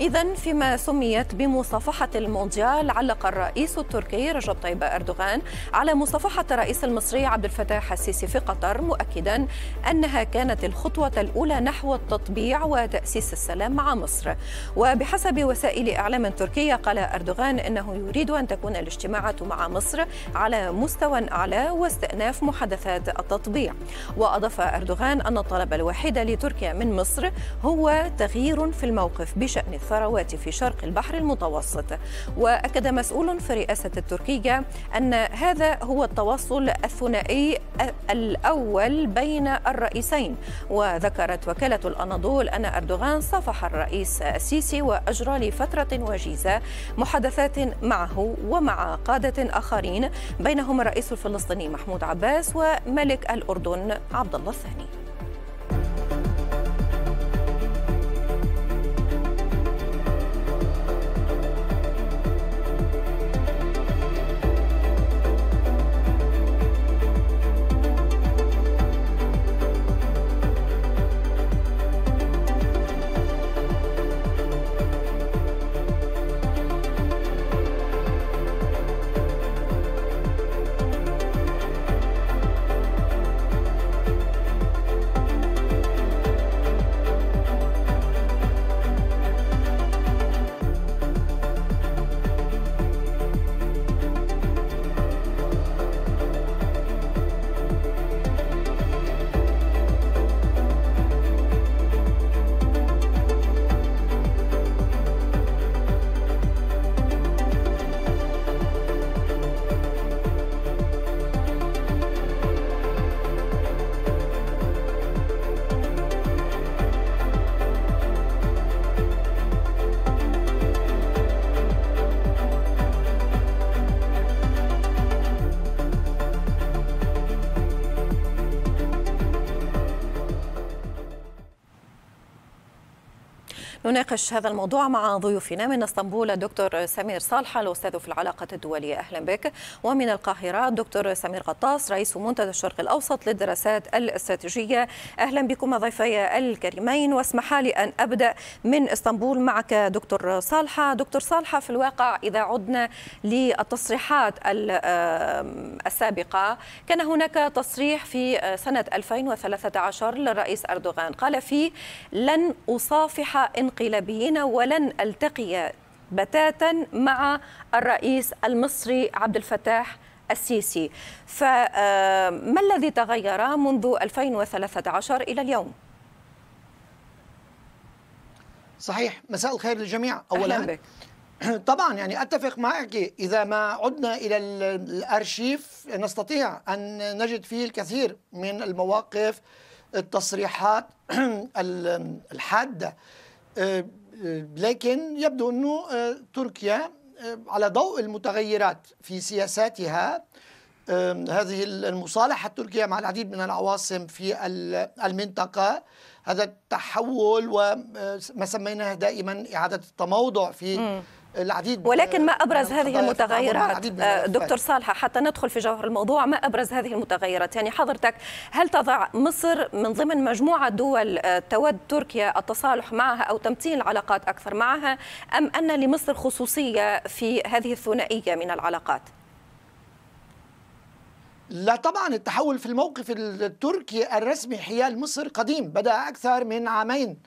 إذا فيما سميت بمصافحة المونديال علق الرئيس التركي رجب طيب أردوغان على مصافحة الرئيس المصري عبد الفتاح السيسي في قطر مؤكدا أنها كانت الخطوة الأولى نحو التطبيع وتأسيس السلام مع مصر وبحسب وسائل إعلام تركية قال أردوغان أنه يريد أن تكون الاجتماعات مع مصر على مستوى أعلى واستئناف محادثات التطبيع وأضاف أردوغان أن الطلب الوحيد لتركيا من مصر هو تغيير في الموقف بشأن الثروات في شرق البحر المتوسط وأكد مسؤول في رئاسة التركية أن هذا هو التواصل الثنائي الأول بين الرئيسين وذكرت وكالة الأناضول أن أردوغان صافح الرئيس السيسي وأجرى لفترة وجيزة محادثات معه ومع قادة آخرين بينهم الرئيس الفلسطيني محمود عباس وملك الأردن عبد الله الثاني نناقش هذا الموضوع مع ضيوفنا من اسطنبول الدكتور سمير صالحه الاستاذ في العلاقات الدوليه اهلا بك ومن القاهره الدكتور سمير غطاس رئيس منتدى الشرق الاوسط للدراسات الاستراتيجيه اهلا بكم ضيفي الكريمين واسمح لي ان ابدا من اسطنبول معك دكتور صالحه دكتور صالحه في الواقع اذا عدنا للتصريحات السابقه كان هناك تصريح في سنه 2013 للرئيس اردوغان قال فيه لن اصافح انقلاب الانقلابيين ولن التقي بتاتا مع الرئيس المصري عبد الفتاح السيسي فما الذي تغير منذ 2013 إلى اليوم؟ صحيح مساء الخير للجميع أولا بك. طبعا يعني أتفق معك إذا ما عدنا إلى الأرشيف نستطيع أن نجد فيه الكثير من المواقف التصريحات الحاده آه، آه، لكن يبدو أنه آه، تركيا على ضوء المتغيرات في سياساتها هذه المصالحة التركية مع العديد من العواصم في المنطقة هذا التحول وما سميناه دائما إعادة التموضع في م. العديد ولكن ما ابرز يعني هذه المتغيرات آه، دكتور صالح حتى ندخل في جوهر الموضوع ما ابرز هذه المتغيرات يعني حضرتك هل تضع مصر من ضمن مجموعه دول آه، تود تركيا التصالح معها او تمتين العلاقات اكثر معها ام ان لمصر خصوصيه في هذه الثنائيه من العلاقات لا طبعا التحول في الموقف التركي الرسمي حيال مصر قديم بدا اكثر من عامين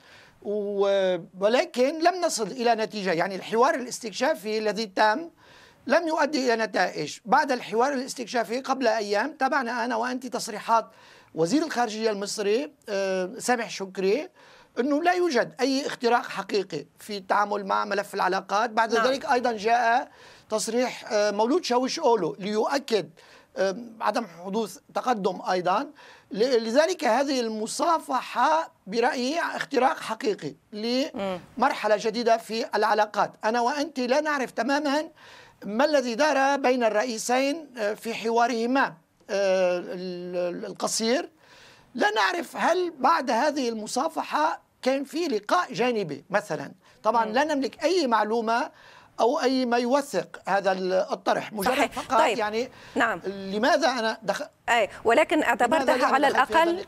ولكن لم نصل إلى نتيجة يعني الحوار الاستكشافي الذي تم لم يؤدي إلى نتائج بعد الحوار الاستكشافي قبل أيام تابعنا أنا وأنت تصريحات وزير الخارجية المصري آه، سامح شكري أنه لا يوجد أي اختراق حقيقي في التعامل مع ملف العلاقات بعد نعم. ذلك أيضا جاء تصريح آه، مولود شاوش أولو ليؤكد عدم حدوث تقدم أيضا لذلك هذه المصافحة برأيي اختراق حقيقي لمرحلة جديدة في العلاقات أنا وأنت لا نعرف تماما ما الذي دار بين الرئيسين أه، في حوارهما أه، القصير لا نعرف هل بعد هذه المصافحة كان في لقاء جانبي مثلا طبعا لا نملك أي معلومة او اي ما يوثق هذا الطرح مجرد صحيح. فقط طيب. يعني نعم. لماذا انا دخل اي ولكن اعتبرتها على الاقل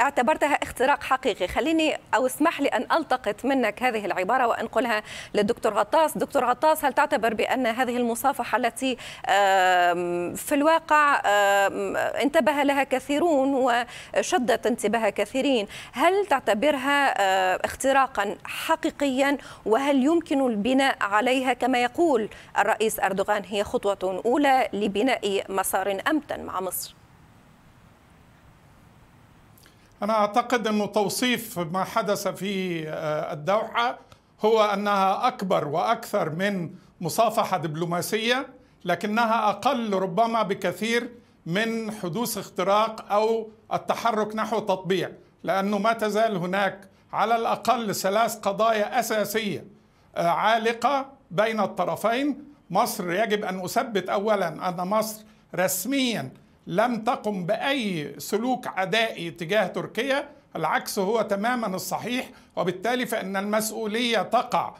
اعتبرتها اختراق حقيقي خليني او اسمح لي ان التقط منك هذه العباره وانقلها للدكتور غطاس دكتور غطاس هل تعتبر بان هذه المصافحه التي في الواقع انتبه لها كثيرون وشدت انتباه كثيرين هل تعتبرها اختراقا حقيقيا وهل يمكن البناء عليها كما يقول الرئيس اردوغان هي خطوه اولى لبناء مسار امتن مع مصر أنا أعتقد أنه توصيف ما حدث في آه، الدوحة هو أنها أكبر وأكثر من مصافحة دبلوماسية لكنها أقل ربما بكثير من حدوث اختراق أو التحرك نحو تطبيع لأنه ما تزال هناك على الأقل ثلاث قضايا أساسية آه، عالقة بين الطرفين مصر يجب أن أثبت أولا أن مصر رسميا لم تقم باي سلوك عدائي تجاه تركيا العكس هو تماما الصحيح وبالتالي فان المسؤوليه تقع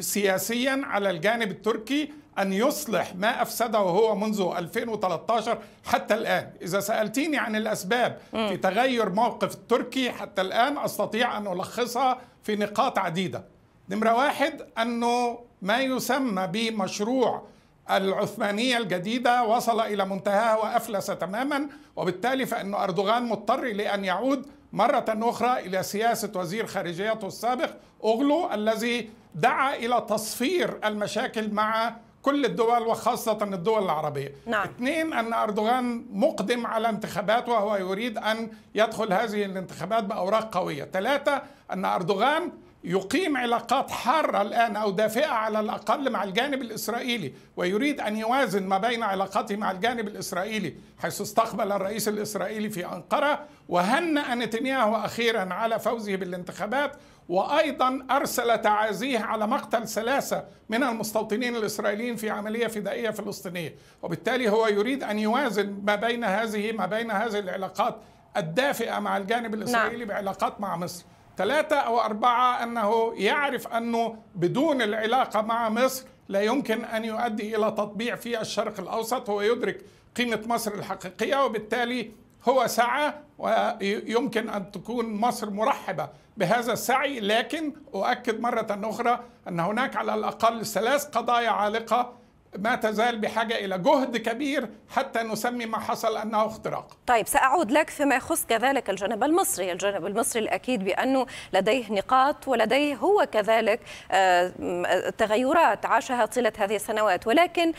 سياسيا على الجانب التركي ان يصلح ما افسده هو منذ 2013 حتى الان اذا سالتيني عن الاسباب في تغير موقف التركي حتى الان استطيع ان الخصها في نقاط عديده نمره واحد انه ما يسمى بمشروع العثمانية الجديدة وصل إلى منتهاها وأفلس تماما وبالتالي فإن أردوغان مضطر لأن يعود مرة أخرى إلى سياسة وزير خارجيته السابق أغلو الذي دعا إلى تصفير المشاكل مع كل الدول وخاصة الدول العربية نعم. اثنين أن أردوغان مقدم على انتخابات وهو يريد أن يدخل هذه الانتخابات بأوراق قوية ثلاثة أن أردوغان يقيم علاقات حارة الآن أو دافئة على الأقل مع الجانب الإسرائيلي ويريد أن يوازن ما بين علاقاته مع الجانب الإسرائيلي حيث استقبل الرئيس الإسرائيلي في أنقرة وهنأ نتنياهو أخيرا على فوزه بالانتخابات وأيضا أرسل تعازيه على مقتل ثلاثة من المستوطنين الإسرائيليين في عملية فدائية فلسطينية وبالتالي هو يريد أن يوازن ما بين هذه ما بين هذه العلاقات الدافئة مع الجانب نعم. الإسرائيلي نعم. بعلاقات مع مصر ثلاثة أو أربعة أنه يعرف أنه بدون العلاقة مع مصر لا يمكن أن يؤدي إلى تطبيع في الشرق الأوسط هو يدرك قيمة مصر الحقيقية وبالتالي هو سعى ويمكن أن تكون مصر مرحبة بهذا السعي لكن أؤكد مرة أخرى أن هناك على الأقل ثلاث قضايا عالقة ما تزال بحاجة إلى جهد كبير حتى نسمي ما حصل أنه اختراق طيب سأعود لك فيما يخص كذلك الجانب المصري الجانب المصري الأكيد بأنه لديه نقاط ولديه هو كذلك آه، آه، تغيرات عاشها طيلة هذه السنوات ولكن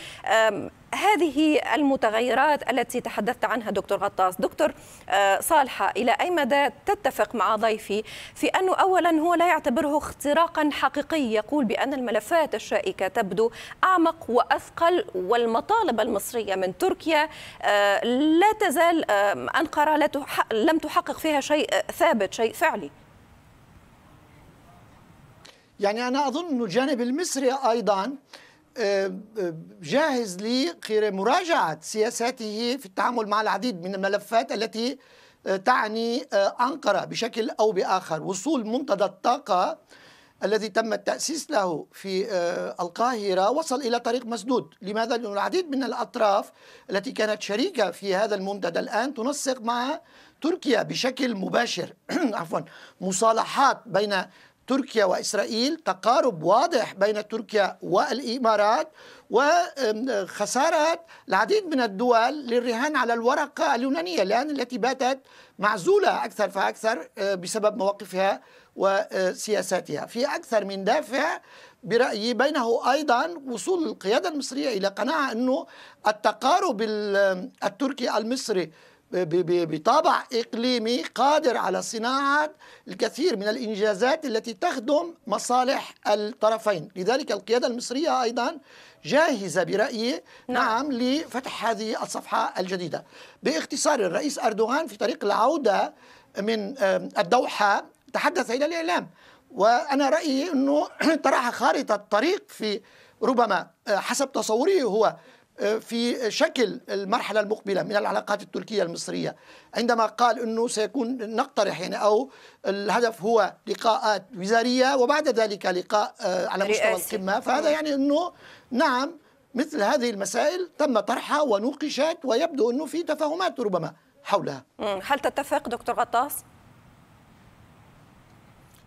هذه المتغيرات التي تحدثت عنها دكتور غطاس دكتور آه، صالحة إلى أي مدى تتفق مع ضيفي في أنه أولا هو لا يعتبره اختراقا حقيقي يقول بأن الملفات الشائكة تبدو أعمق وأثقل والمطالب المصرية من تركيا آه، لا تزال أنقرة لم تحقق فيها شيء آه، ثابت شيء فعلي يعني أنا أظن الجانب المصري أيضا آه، آه، جاهز لمراجعة سياساته في التعامل مع العديد من الملفات التي آه، تعني أنقرة بشكل أو بآخر وصول منتدى الطاقة الذي تم التأسيس له في القاهرة وصل إلى طريق مسدود لماذا؟ لأن العديد من الأطراف التي كانت شريكة في هذا المنتدى الآن تنسق مع تركيا بشكل مباشر عفوا مصالحات بين تركيا وإسرائيل تقارب واضح بين تركيا والإمارات وخسارة العديد من الدول للرهان على الورقة اليونانية الآن التي باتت معزولة أكثر فأكثر آه، بسبب مواقفها وسياساتها في أكثر من دافع برأيي بينه أيضا وصول القيادة المصرية إلى قناعة أنه التقارب التركي المصري بطابع إقليمي قادر على صناعة الكثير من الإنجازات التي تخدم مصالح الطرفين لذلك القيادة المصرية أيضا جاهزة برأيي نعم, نعم لفتح هذه الصفحة الجديدة باختصار الرئيس أردوغان في طريق العودة من الدوحة تحدث إلى الإعلام وأنا رأيي أنه طرح خارطة طريق في ربما آه، حسب تصوري هو في شكل المرحلة المقبلة من العلاقات التركية المصرية عندما قال أنه سيكون نقترح يعني أو الهدف هو لقاءات وزارية وبعد ذلك لقاء آه، على مستوى القمة فهذا يعني أنه نعم مثل هذه المسائل تم طرحها ونوقشت ويبدو أنه في تفاهمات ربما حولها هل تتفق دكتور غطاس؟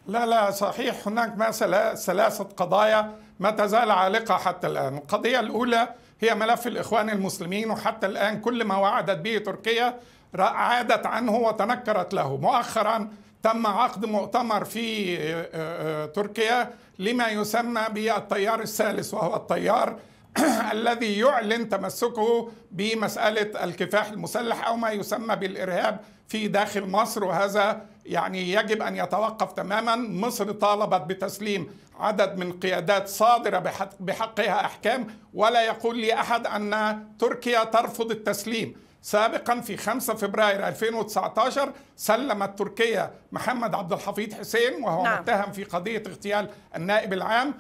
لا لا صحيح هناك ما ثلاثة قضايا ما تزال عالقة حتى الآن القضية الأولى هي ملف الإخوان المسلمين وحتى الآن كل ما وعدت به تركيا عادت عنه وتنكرت له مؤخرا تم عقد مؤتمر في آه، آه، آه، تركيا لما يسمى بالتيار الثالث وهو التيار الذي يعلن تمسكه بمسألة الكفاح المسلح أو ما يسمى بالإرهاب في داخل مصر وهذا يعني يجب أن يتوقف تماما مصر طالبت بتسليم عدد من قيادات صادرة بحقها أحكام ولا يقول لي أحد أن تركيا ترفض التسليم سابقا في 5 فبراير 2019 سلمت تركيا محمد عبد الحفيظ حسين وهو نعم. متهم في قضية اغتيال النائب العام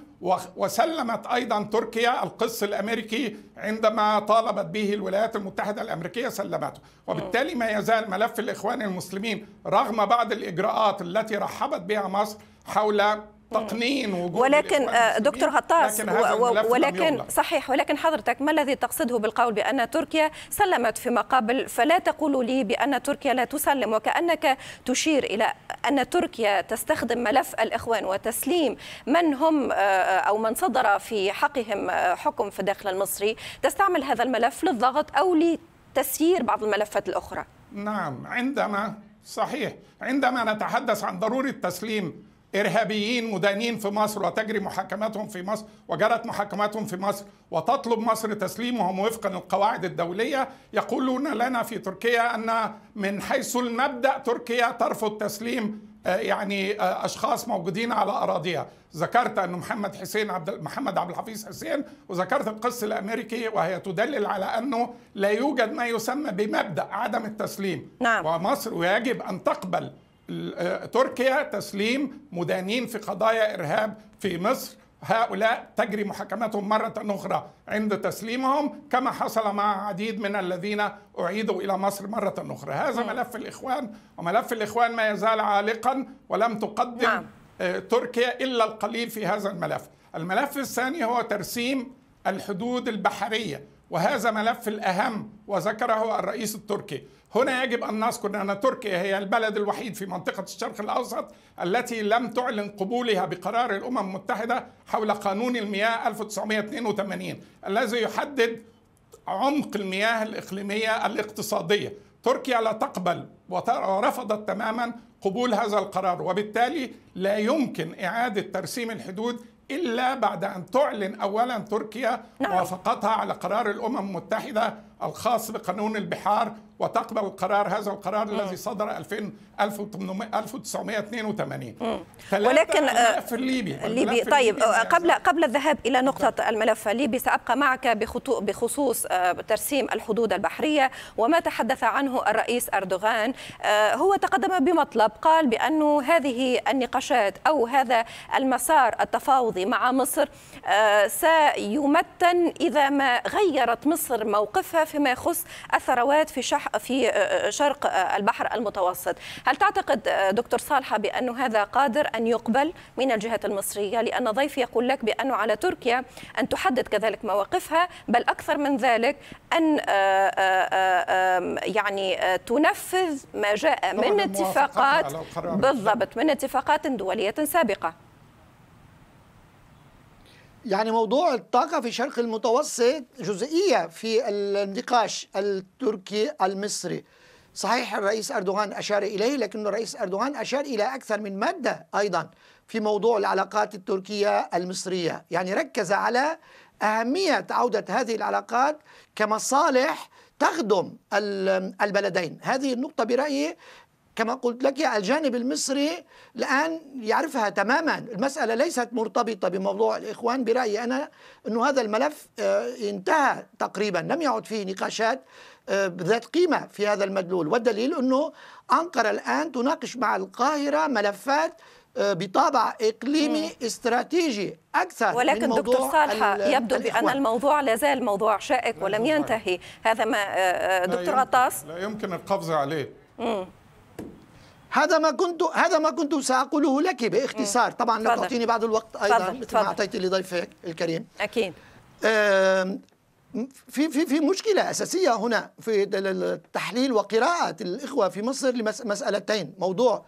وسلمت أيضا تركيا القس الأمريكي عندما طالبت به الولايات المتحدة الأمريكية سلمته وبالتالي ما يزال ملف الإخوان المسلمين رغم بعض الإجراءات التي رحبت بها مصر حول تقنين وجود ولكن آه، دكتور غطاس ولكن, ولكن صحيح ولكن حضرتك ما الذي تقصده بالقول بأن تركيا سلمت في مقابل فلا تقول لي بأن تركيا لا تسلم وكأنك تشير إلى أن تركيا تستخدم ملف الإخوان وتسليم من هم آه، أو من صدر في حقهم آه، حكم في الداخل المصري تستعمل هذا الملف للضغط أو لتسيير بعض الملفات الأخرى نعم عندما صحيح عندما نتحدث عن ضرورة تسليم إرهابيين مدانين في مصر وتجري محاكماتهم في مصر وجرت محاكماتهم في مصر وتطلب مصر تسليمهم وفقا للقواعد الدولية يقولون لنا في تركيا أن من حيث المبدأ تركيا ترفض تسليم آه، يعني آه، اشخاص موجودين على اراضيها ذكرت ان محمد حسين عبد محمد عبد الحفيظ حسين وذكرت القس الامريكي وهي تدلل على انه لا يوجد ما يسمى بمبدا عدم التسليم نعم. ومصر ويجب ان تقبل آه، تركيا تسليم مدانين في قضايا إرهاب في مصر هؤلاء تجري محاكمتهم مرة أخرى عند تسليمهم كما حصل مع عديد من الذين أعيدوا إلى مصر مرة أخرى هذا نعم. ملف الإخوان وملف الإخوان ما يزال عالقا ولم تقدم نعم. آه، تركيا إلا القليل في هذا الملف الملف الثاني هو ترسيم الحدود البحرية وهذا ملف الأهم وذكره الرئيس التركي هنا يجب أن نذكر أن تركيا هي البلد الوحيد في منطقة الشرق الأوسط التي لم تعلن قبولها بقرار الأمم المتحدة حول قانون المياه 1982 الذي يحدد عمق المياه الإقليمية الاقتصادية تركيا لا تقبل ورفضت تماما قبول هذا القرار وبالتالي لا يمكن إعادة ترسيم الحدود إلا بعد أن تعلن أولا تركيا نعم. موافقتها على قرار الأمم المتحدة الخاص بقانون البحار وتقبل القرار هذا القرار م. الذي صدر 2000 1982 ولكن الملف آه، الليبي الليبي آه، طيب الليبي آه، قبل قبل الذهاب الى نقطه الملف الليبي سابقى معك بخطو بخصوص ترسيم الحدود البحريه وما تحدث عنه الرئيس اردوغان هو تقدم بمطلب قال بانه هذه النقاشات او هذا المسار التفاوضي مع مصر سيمتن اذا ما غيرت مصر موقفها فيما يخص الثروات في شح في آه، آه، شرق آه، البحر المتوسط هل تعتقد دكتور صالحة بأن هذا قادر أن يقبل من الجهة المصرية لأن ضيف يقول لك بأنه على تركيا أن تحدد كذلك مواقفها بل أكثر من ذلك أن يعني تنفذ ما جاء من اتفاقات بالضبط من اتفاقات دولية سابقة يعني موضوع الطاقة في شرق المتوسط جزئية في النقاش التركي المصري صحيح الرئيس أردوغان أشار إليه لكن الرئيس أردوغان أشار إلى أكثر من مادة أيضا في موضوع العلاقات التركية المصرية يعني ركز على أهمية عودة هذه العلاقات كمصالح تخدم البلدين هذه النقطة برأيي كما قلت لك الجانب المصري الآن يعرفها تماما المسألة ليست مرتبطة بموضوع الإخوان برأيي أنا أنه هذا الملف آه، انتهى تقريبا لم يعد فيه نقاشات آه، ذات قيمة في هذا المدلول والدليل أنه أنقرة الآن تناقش مع القاهرة ملفات آه، بطابع اقليمي مم. استراتيجي اكثر ولكن من دكتور صالحه يبدو بان الموضوع لا زال موضوع شائك ولم ينتهي هذا ما دكتور عطاس لا يمكن القفز عليه مم. هذا ما كنت هذا ما كنت ساقوله لك باختصار طبعا لو تعطيني بعض الوقت ايضا مثل ما اعطيتي لضيفك الكريم اكيد في في في مشكله اساسيه هنا في التحليل وقراءه الاخوه في مصر لمسالتين موضوع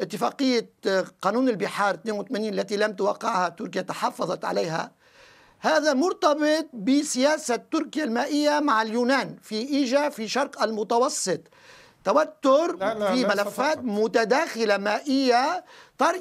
اتفاقيه آه، قانون البحار 82 التي لم توقعها تركيا تحفظت عليها هذا مرتبط بسياسه تركيا المائيه مع اليونان في ايجا في شرق المتوسط توتر لا لا في لا ملفات لا متداخلة مائية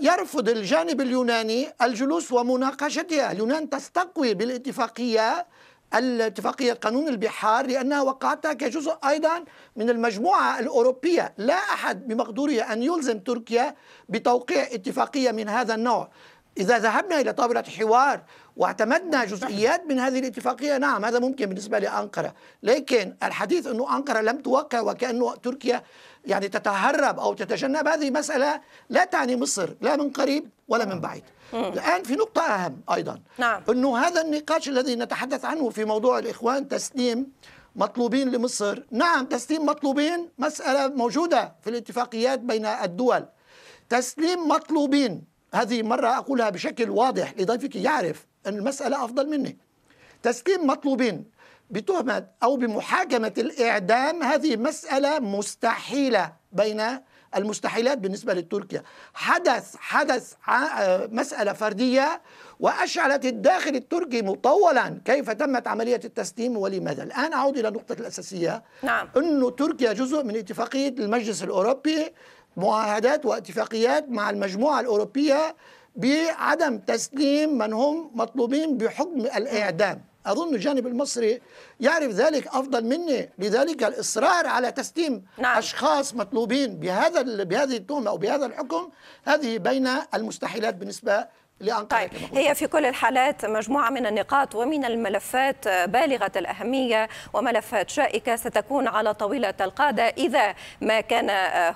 يرفض الجانب اليوناني الجلوس ومناقشتها اليونان تستقوي بالاتفاقية الاتفاقية قانون البحار لأنها وقعتها كجزء أيضا من المجموعة الأوروبية لا أحد بمقدوره أن يلزم تركيا بتوقيع اتفاقية من هذا النوع إذا ذهبنا إلى طاولة حوار واعتمدنا نعم، جزئيات من هذه الاتفاقية نعم هذا ممكن بالنسبة لأنقرة لكن الحديث أنه أنقرة لم توقع وكأنه تركيا يعني تتهرب أو تتجنب هذه مسألة لا تعني مصر لا من قريب ولا من نعم. بعيد الآن في نقطة أهم أيضا نعم. أنه هذا النقاش الذي نتحدث عنه في موضوع الإخوان تسليم مطلوبين لمصر نعم تسليم مطلوبين مسألة موجودة في الاتفاقيات بين الدول تسليم مطلوبين هذه مرة أقولها بشكل واضح لضيفك يعرف أن المسألة أفضل مني تسليم مطلوبين بتهمة أو بمحاكمة الإعدام هذه مسألة مستحيلة بين المستحيلات بالنسبة لتركيا حدث حدث آه، مسألة فردية وأشعلت الداخل التركي مطولا كيف تمت عملية التسليم ولماذا الآن أعود إلى النقطة الأساسية نعم. أن تركيا جزء من اتفاقية المجلس الأوروبي معاهدات واتفاقيات مع المجموعة الأوروبية بعدم تسليم من هم مطلوبين بحكم الإعدام أظن الجانب المصري يعرف ذلك أفضل مني لذلك الإصرار على تسليم نعم. أشخاص مطلوبين بهذا بهذه التهمة أو بهذا الحكم هذه بين المستحيلات بالنسبة طيب. هي في كل الحالات مجموعة من النقاط ومن الملفات بالغة الأهمية وملفات شائكة ستكون على طاولة القادة إذا ما كان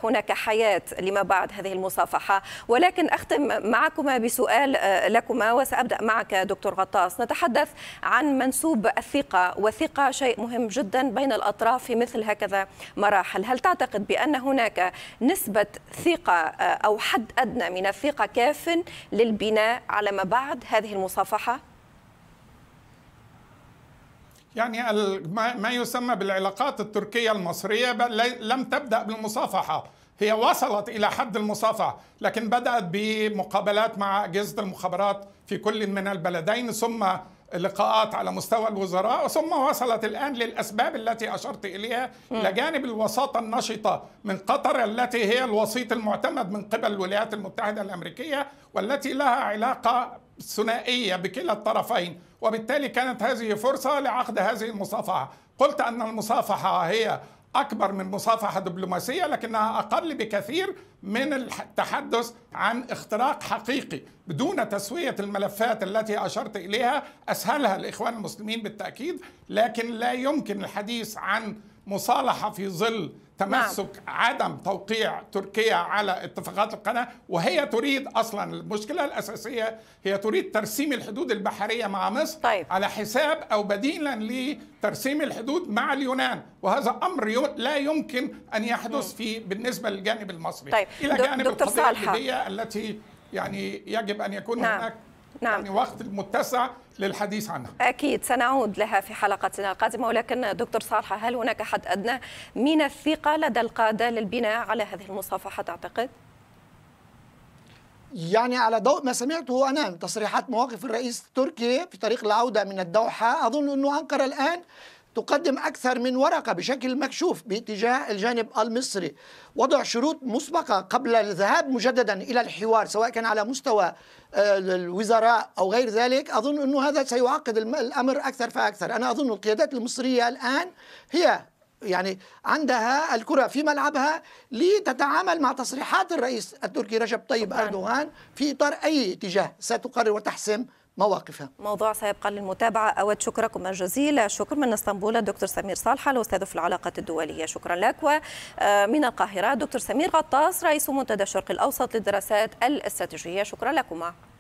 هناك حياة لما بعد هذه المصافحة ولكن أختم معكما بسؤال لكما وسأبدأ معك دكتور غطاس نتحدث عن منسوب الثقة والثقة شيء مهم جدا بين الأطراف في مثل هكذا مراحل هل تعتقد بأن هناك نسبة ثقة أو حد أدنى من الثقة كاف للبناء على ما بعد هذه المصافحه يعني ما يسمى بالعلاقات التركية المصرية لم تبدأ بالمصافحة هي وصلت إلى حد المصافحة لكن بدأت بمقابلات مع أجهزة المخابرات في كل من البلدين ثم لقاءات على مستوى الوزراء ثم وصلت الآن للأسباب التي أشرت إليها لجانب الوساطة النشطة من قطر التي هي الوسيط المعتمد من قبل الولايات المتحدة الأمريكية والتي لها علاقة ثنائية بكلا الطرفين وبالتالي كانت هذه فرصة لعقد هذه المصافحة قلت أن المصافحة هي أكبر من مصافحة دبلوماسية لكنها أقل بكثير من التحدث عن اختراق حقيقي بدون تسوية الملفات التي أشرت إليها أسهلها الإخوان المسلمين بالتأكيد لكن لا يمكن الحديث عن مصالحة في ظل نعم. تمسك نعم. عدم توقيع تركيا على اتفاقات القناة وهي تريد أصلا المشكلة الأساسية هي تريد ترسيم الحدود البحرية مع مصر طيب. على حساب أو بديلا لترسيم الحدود مع اليونان وهذا أمر لا يمكن أن يحدث في بالنسبة للجانب المصري طيب. إلى جانب القضية التي يعني يجب أن يكون نعم. هناك نعم. يعني وقت متسع للحديث عنها أكيد سنعود لها في حلقتنا القادمة ولكن دكتور صالحة هل هناك حد أدنى من الثقة لدى القادة للبناء على هذه المصافحة تعتقد؟ يعني على ضوء ما سمعته أنا من تصريحات مواقف الرئيس التركي في طريق العودة من الدوحة أظن أنه أنقرة الآن تقدم أكثر من ورقة بشكل مكشوف باتجاه الجانب المصري وضع شروط مسبقة قبل الذهاب مجددا إلى الحوار سواء كان على مستوى آه، الوزراء أو غير ذلك أظن أنه هذا سيعقد الأمر أكثر فأكثر أنا أظن القيادات المصرية الآن هي يعني عندها الكرة في ملعبها لتتعامل مع تصريحات الرئيس التركي رجب طيب أردوغان في إطار أي اتجاه ستقرر وتحسم مواقفها موضوع سيبقى للمتابعة أود شكركم الجزيل شكر من اسطنبول الدكتور سمير صالحة الأستاذ في العلاقات الدولية شكرا لك ومن آه، القاهرة الدكتور سمير غطاس رئيس منتدى الشرق الأوسط للدراسات الاستراتيجية شكرا لكما